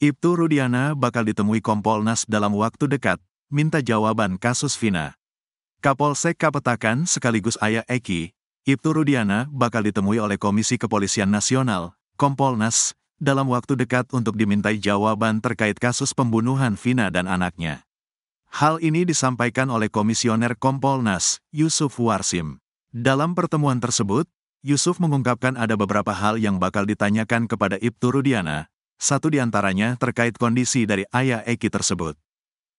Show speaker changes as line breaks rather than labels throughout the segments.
Ibtu Rudiana bakal ditemui Kompolnas dalam waktu dekat, minta jawaban kasus Vina. Kapolsek Kapetakan sekaligus ayah Eki, Ibtu Rudiana bakal ditemui oleh Komisi Kepolisian Nasional, Kompolnas, dalam waktu dekat untuk dimintai jawaban terkait kasus pembunuhan Vina dan anaknya. Hal ini disampaikan oleh Komisioner Kompolnas, Yusuf Warsim. Dalam pertemuan tersebut, Yusuf mengungkapkan ada beberapa hal yang bakal ditanyakan kepada Ibtu Rudiana, satu di antaranya terkait kondisi dari Ayah Eki tersebut.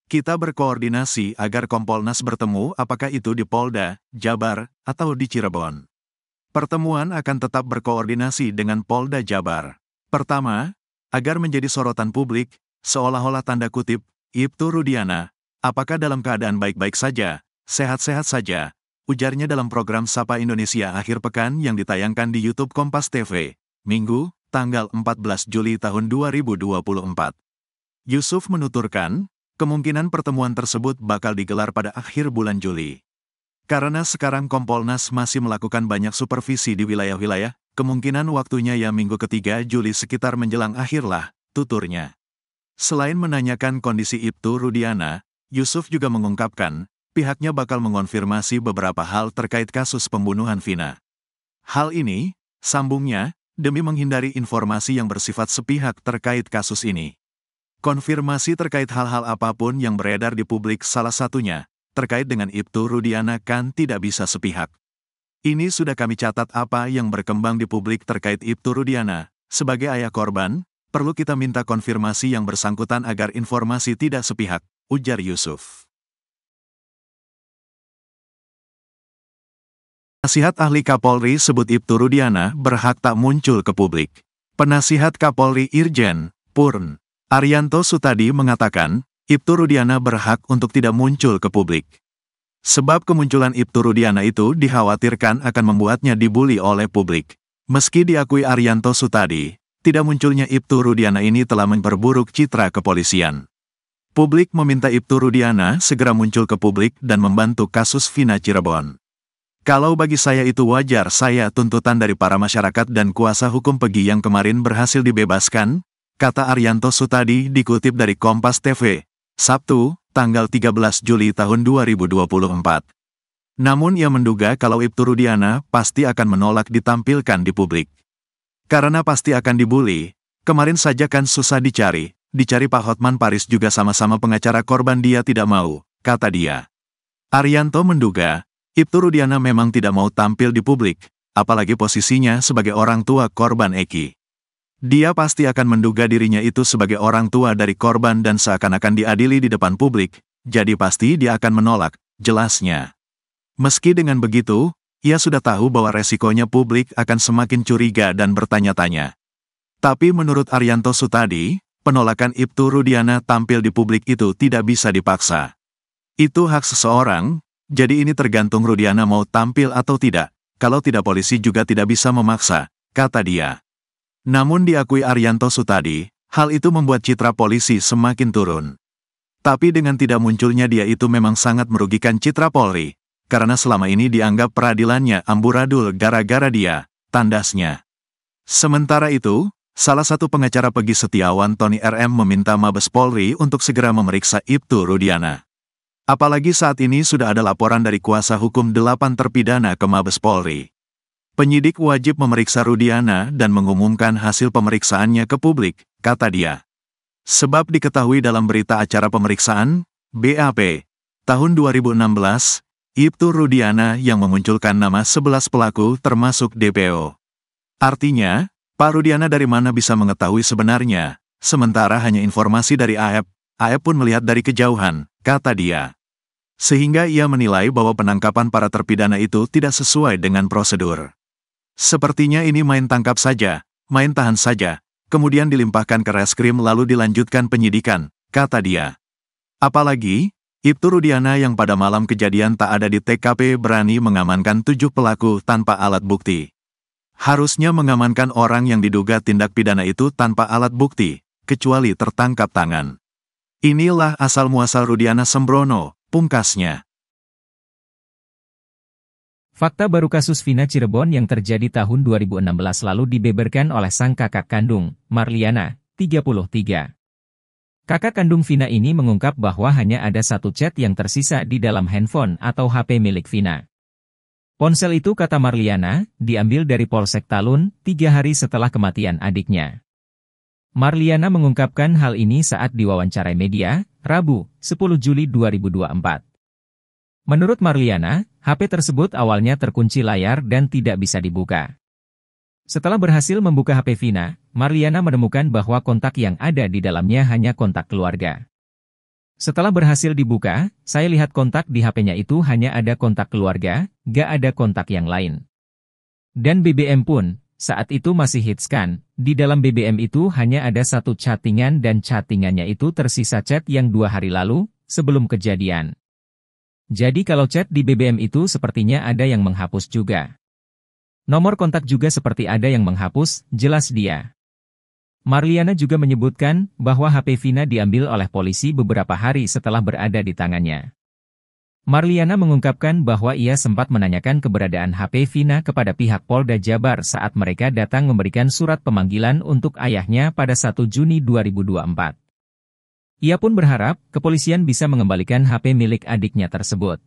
Kita berkoordinasi agar Kompolnas bertemu apakah itu di Polda, Jabar, atau di Cirebon. Pertemuan akan tetap berkoordinasi dengan Polda Jabar. Pertama, agar menjadi sorotan publik, seolah-olah tanda kutip, Ibtu Rudiana, apakah dalam keadaan baik-baik saja, sehat-sehat saja, ujarnya dalam program Sapa Indonesia akhir pekan yang ditayangkan di YouTube Kompas TV, Minggu, tanggal 14 Juli tahun 2024. Yusuf menuturkan, kemungkinan pertemuan tersebut bakal digelar pada akhir bulan Juli. Karena sekarang Kompolnas masih melakukan banyak supervisi di wilayah-wilayah, kemungkinan waktunya ya minggu ketiga Juli sekitar menjelang akhirlah, tuturnya. Selain menanyakan kondisi Ibtu Rudiana, Yusuf juga mengungkapkan, pihaknya bakal mengonfirmasi beberapa hal terkait kasus pembunuhan Vina. Hal ini, sambungnya, demi menghindari informasi yang bersifat sepihak terkait kasus ini. Konfirmasi terkait hal-hal apapun yang beredar di publik salah satunya, terkait dengan Ibtu Rudiana kan tidak bisa sepihak. Ini sudah kami catat apa yang berkembang di publik terkait Ibtu Rudiana. Sebagai ayah korban, perlu kita minta konfirmasi yang bersangkutan agar informasi tidak sepihak, ujar Yusuf. Nasihat ahli Kapolri sebut Ibtu Rudiana berhak tak muncul ke publik. Penasihat Kapolri Irjen, Purn, Arianto Sutadi mengatakan, Ibtu Rudiana berhak untuk tidak muncul ke publik. Sebab kemunculan Ibtu Rudiana itu dikhawatirkan akan membuatnya dibully oleh publik. Meski diakui Arianto Sutadi, tidak munculnya Ibtu Rudiana ini telah memperburuk citra kepolisian. Publik meminta Ibtu Rudiana segera muncul ke publik dan membantu kasus Vina Cirebon. Kalau bagi saya itu wajar saya tuntutan dari para masyarakat dan kuasa hukum Pegi yang kemarin berhasil dibebaskan, kata Arianto Sutadi dikutip dari Kompas TV, Sabtu, tanggal 13 Juli tahun 2024. Namun ia menduga kalau Ibtu Rudiana pasti akan menolak ditampilkan di publik. Karena pasti akan dibully, kemarin saja kan susah dicari, dicari Pak Hotman Paris juga sama-sama pengacara korban dia tidak mau, kata dia. Arianto menduga, Ibtu Rudiana memang tidak mau tampil di publik, apalagi posisinya sebagai orang tua korban Eki. Dia pasti akan menduga dirinya itu sebagai orang tua dari korban dan seakan-akan diadili di depan publik, jadi pasti dia akan menolak, jelasnya. Meski dengan begitu, ia sudah tahu bahwa resikonya publik akan semakin curiga dan bertanya-tanya. Tapi menurut Arianto Sutadi, penolakan Ibtu Rudiana tampil di publik itu tidak bisa dipaksa. Itu hak seseorang, jadi ini tergantung Rudiana mau tampil atau tidak. Kalau tidak polisi juga tidak bisa memaksa, kata dia. Namun diakui Arianto Sutadi, hal itu membuat citra polisi semakin turun. Tapi dengan tidak munculnya dia itu memang sangat merugikan citra Polri, karena selama ini dianggap peradilannya amburadul gara-gara dia, tandasnya. Sementara itu, salah satu pengacara Pegi Setiawan Tony RM meminta Mabes Polri untuk segera memeriksa Ibtu Rudiana. Apalagi saat ini sudah ada laporan dari kuasa hukum delapan terpidana ke Mabes Polri. Penyidik wajib memeriksa Rudiana dan mengumumkan hasil pemeriksaannya ke publik, kata dia. Sebab diketahui dalam berita acara pemeriksaan, BAP, tahun 2016, Ibtu Rudiana yang memunculkan nama 11 pelaku termasuk DPO. Artinya, Pak Rudiana dari mana bisa mengetahui sebenarnya, sementara hanya informasi dari AEP, AEP pun melihat dari kejauhan, kata dia sehingga ia menilai bahwa penangkapan para terpidana itu tidak sesuai dengan prosedur. Sepertinya ini main tangkap saja, main tahan saja, kemudian dilimpahkan ke reskrim lalu dilanjutkan penyidikan, kata dia. Apalagi, Ibtu Rudiana yang pada malam kejadian tak ada di TKP berani mengamankan tujuh pelaku tanpa alat bukti. Harusnya mengamankan orang yang diduga tindak pidana itu tanpa alat bukti, kecuali tertangkap tangan. Inilah asal-muasal Rudiana Sembrono, Pungkasnya.
Fakta baru kasus Vina Cirebon yang terjadi tahun 2016 lalu dibeberkan oleh sang kakak kandung, Marliana, 33. Kakak kandung Vina ini mengungkap bahwa hanya ada satu chat yang tersisa di dalam handphone atau HP milik Vina. Ponsel itu kata Marliana, diambil dari Polsek Talun, tiga hari setelah kematian adiknya. Marliana mengungkapkan hal ini saat diwawancarai media, Rabu, 10 Juli 2024. Menurut Marliana, HP tersebut awalnya terkunci layar dan tidak bisa dibuka. Setelah berhasil membuka HP Vina, Marliana menemukan bahwa kontak yang ada di dalamnya hanya kontak keluarga. Setelah berhasil dibuka, saya lihat kontak di HP-nya itu hanya ada kontak keluarga, gak ada kontak yang lain. Dan BBM pun, saat itu masih hits kan, di dalam BBM itu hanya ada satu chattingan dan chattingannya itu tersisa chat yang dua hari lalu, sebelum kejadian. Jadi kalau chat di BBM itu sepertinya ada yang menghapus juga. Nomor kontak juga seperti ada yang menghapus, jelas dia. Marliana juga menyebutkan bahwa HP Vina diambil oleh polisi beberapa hari setelah berada di tangannya. Marliana mengungkapkan bahwa ia sempat menanyakan keberadaan HP Vina kepada pihak Polda Jabar saat mereka datang memberikan surat pemanggilan untuk ayahnya pada 1 Juni 2024. Ia pun berharap kepolisian bisa mengembalikan HP milik adiknya tersebut.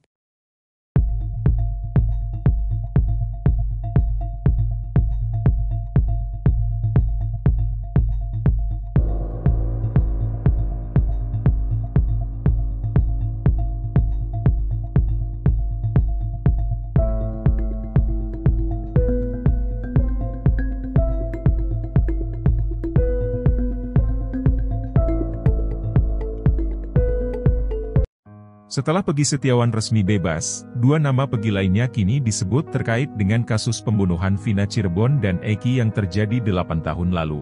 Setelah Pegi Setiawan resmi bebas, dua nama Pegi lainnya kini disebut terkait dengan kasus pembunuhan Vina Cirebon dan Eki yang terjadi 8 tahun lalu.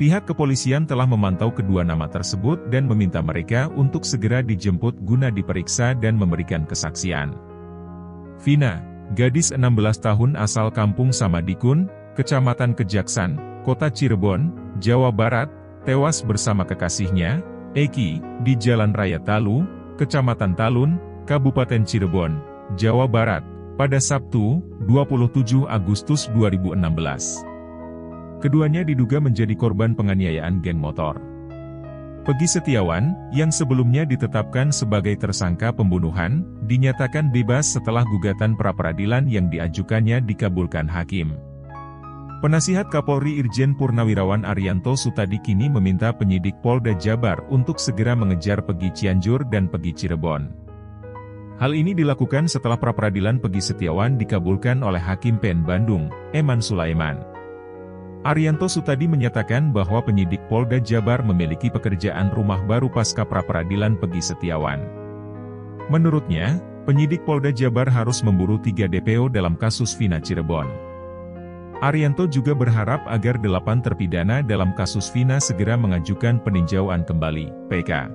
Pihak kepolisian telah memantau kedua nama tersebut dan meminta mereka untuk segera dijemput guna diperiksa dan memberikan kesaksian. Vina, gadis 16 tahun asal kampung Samadikun, Kecamatan Kejaksan, Kota Cirebon, Jawa Barat, tewas bersama kekasihnya, Eki, di Jalan Raya Talu, Kecamatan Talun, Kabupaten Cirebon, Jawa Barat, pada Sabtu, 27 Agustus 2016. Keduanya diduga menjadi korban penganiayaan geng motor. Pegi Setiawan, yang sebelumnya ditetapkan sebagai tersangka pembunuhan, dinyatakan bebas setelah gugatan pra peradilan yang diajukannya dikabulkan hakim. Penasihat Kapolri Irjen Purnawirawan Arianto Sutadi kini meminta penyidik Polda Jabar untuk segera mengejar Pegi Cianjur dan Pegi Cirebon. Hal ini dilakukan setelah pra peradilan Pegi Setiawan dikabulkan oleh Hakim PN Bandung, Eman Sulaiman. Arianto Sutadi menyatakan bahwa penyidik Polda Jabar memiliki pekerjaan rumah baru pasca pra peradilan Pegi Setiawan. Menurutnya, penyidik Polda Jabar harus memburu tiga DPO dalam kasus Vina Cirebon. Arianto juga berharap agar delapan terpidana dalam kasus Vina segera mengajukan peninjauan kembali, PK.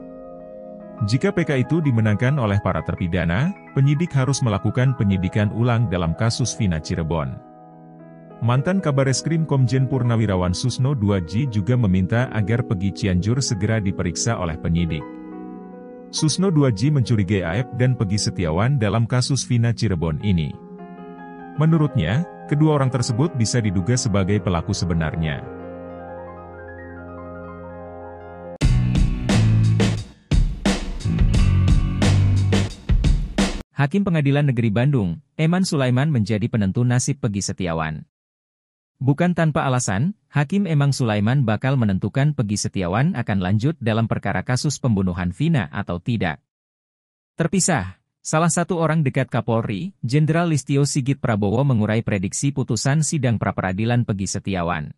Jika PK itu dimenangkan oleh para terpidana, penyidik harus melakukan penyidikan ulang dalam kasus Vina Cirebon. Mantan Kabareskrim Komjen Purnawirawan Susno 2J juga meminta agar Pegi Cianjur segera diperiksa oleh penyidik. Susno 2J mencurigai Aep dan Pegi Setiawan dalam kasus Vina Cirebon ini. Menurutnya, Kedua orang tersebut bisa diduga sebagai pelaku sebenarnya.
Hakim Pengadilan Negeri Bandung, Eman Sulaiman menjadi penentu nasib Pegi Setiawan. Bukan tanpa alasan, Hakim Emang Sulaiman bakal menentukan Pegi Setiawan akan lanjut dalam perkara kasus pembunuhan Vina atau tidak. Terpisah, Salah satu orang dekat Kapolri, Jenderal Listio Sigit Prabowo mengurai prediksi putusan sidang pra peradilan Pegi Setiawan.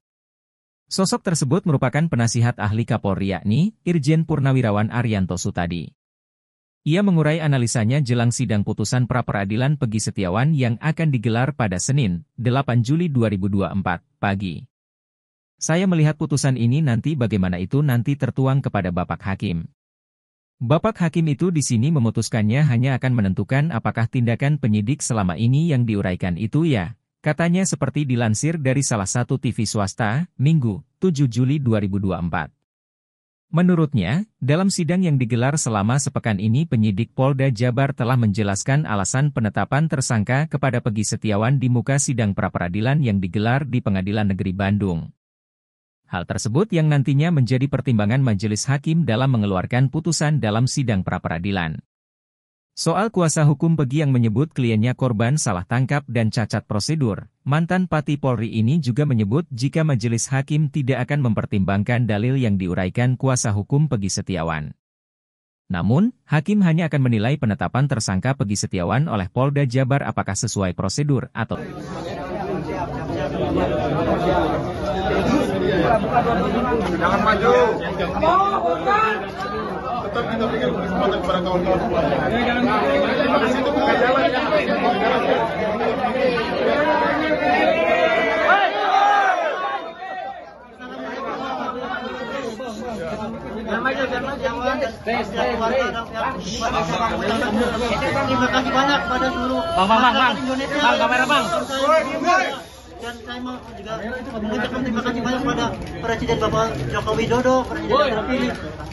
Sosok tersebut merupakan penasihat ahli Kapolri yakni Irjen Purnawirawan Arianto Sutadi. Ia mengurai analisanya jelang sidang putusan pra peradilan Pegi Setiawan yang akan digelar pada Senin, 8 Juli 2024, pagi. Saya melihat putusan ini nanti bagaimana itu nanti tertuang kepada Bapak Hakim. Bapak hakim itu di sini memutuskannya hanya akan menentukan apakah tindakan penyidik selama ini yang diuraikan itu ya, katanya seperti dilansir dari salah satu TV swasta, Minggu, 7 Juli 2024. Menurutnya, dalam sidang yang digelar selama sepekan ini penyidik Polda Jabar telah menjelaskan alasan penetapan tersangka kepada Pegi Setiawan di muka sidang pra peradilan yang digelar di Pengadilan Negeri Bandung. Hal tersebut yang nantinya menjadi pertimbangan majelis hakim dalam mengeluarkan putusan dalam sidang pra-peradilan. Soal kuasa hukum Pegi yang menyebut kliennya korban salah tangkap dan cacat prosedur, mantan Pati Polri ini juga menyebut jika majelis hakim tidak akan mempertimbangkan dalil yang diuraikan kuasa hukum Pegi Setiawan. Namun, hakim hanya akan menilai penetapan tersangka Pegi Setiawan oleh Polda Jabar apakah sesuai prosedur atau
Jangan maju.
Oh, bukan. Tetap kita pikir kesempatan kepada kawan-kawan semuanya. Di situ bukan jalan.
Terima kasih banyak pada seluruh Bang, bang, bang, bang, bang, kamera bang
dan saya mau juga mengucapkan terima kasih banyak kepada Presiden Bapak Joko Widodo, Presiden terpilih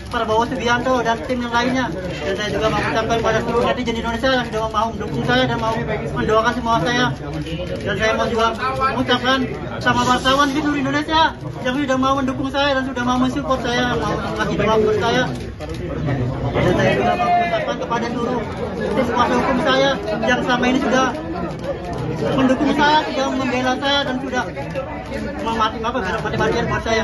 Prabowo Subianto dan tim yang lainnya. Dan saya juga mau mengucapkan kepada seluruh netizen Indonesia yang sudah mau mendukung saya dan mau mendoakan semua saya. Dan saya mau juga mengucapkan sama wartawan di seluruh Indonesia yang sudah mau mendukung saya dan sudah mau mensupport saya, mau mengakibatkan doa buat saya. Dan saya juga mau mengucapkan kepada seluruh
tim kuasa hukum saya yang selama ini sudah
mendukung saya sudah membela saya dan sudah memati apa mati-matian buat saya.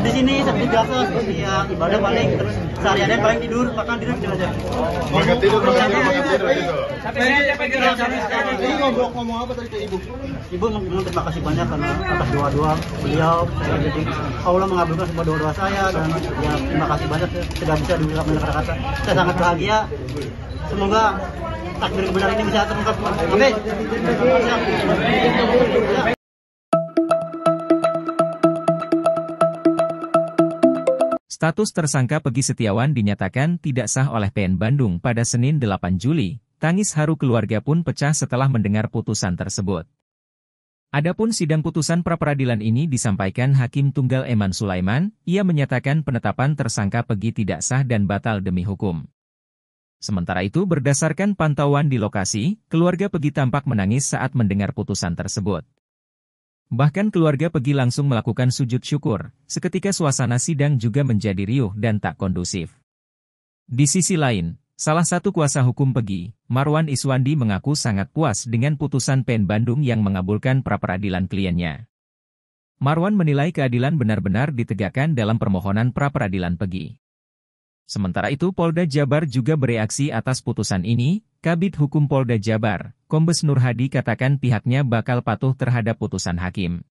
Di sini seperti biasa ya ibadah paling sehari-hari paling tidur makan tidur aja. Makan tidur. Sampai sampai ngomong, ngomong apa tadi ke ibu? Ibu memang terima kasih banyak karena atas doa-doa beliau. Saya jadi Allah mengabulkan semua doa-doa saya dan ya, terima kasih banyak tidak bisa diucapkan dengan kata-kata. Saya sangat bahagia. Semoga takdir kebenaran ini bisa terungkap. Amin. Status tersangka Pegi Setiawan dinyatakan tidak sah oleh PN Bandung pada Senin 8 Juli, Tangis haru keluarga pun pecah setelah mendengar putusan tersebut. Adapun sidang putusan pra-peradilan ini disampaikan Hakim Tunggal Eman Sulaiman, ia menyatakan penetapan tersangka Pegi tidak sah dan batal demi hukum. Sementara itu berdasarkan pantauan di lokasi, keluarga Pegi tampak menangis saat mendengar putusan tersebut. Bahkan keluarga Pegi langsung melakukan sujud syukur, seketika suasana sidang juga menjadi riuh dan tak kondusif. Di sisi lain, Salah satu kuasa hukum Pegi, Marwan Iswandi mengaku sangat puas dengan putusan PEN Bandung yang mengabulkan pra peradilan kliennya. Marwan menilai keadilan benar-benar ditegakkan dalam permohonan pra peradilan Pegi. Sementara itu Polda Jabar juga bereaksi atas putusan ini, Kabit Hukum Polda Jabar, Kombes Nur Hadi katakan pihaknya bakal patuh terhadap putusan hakim.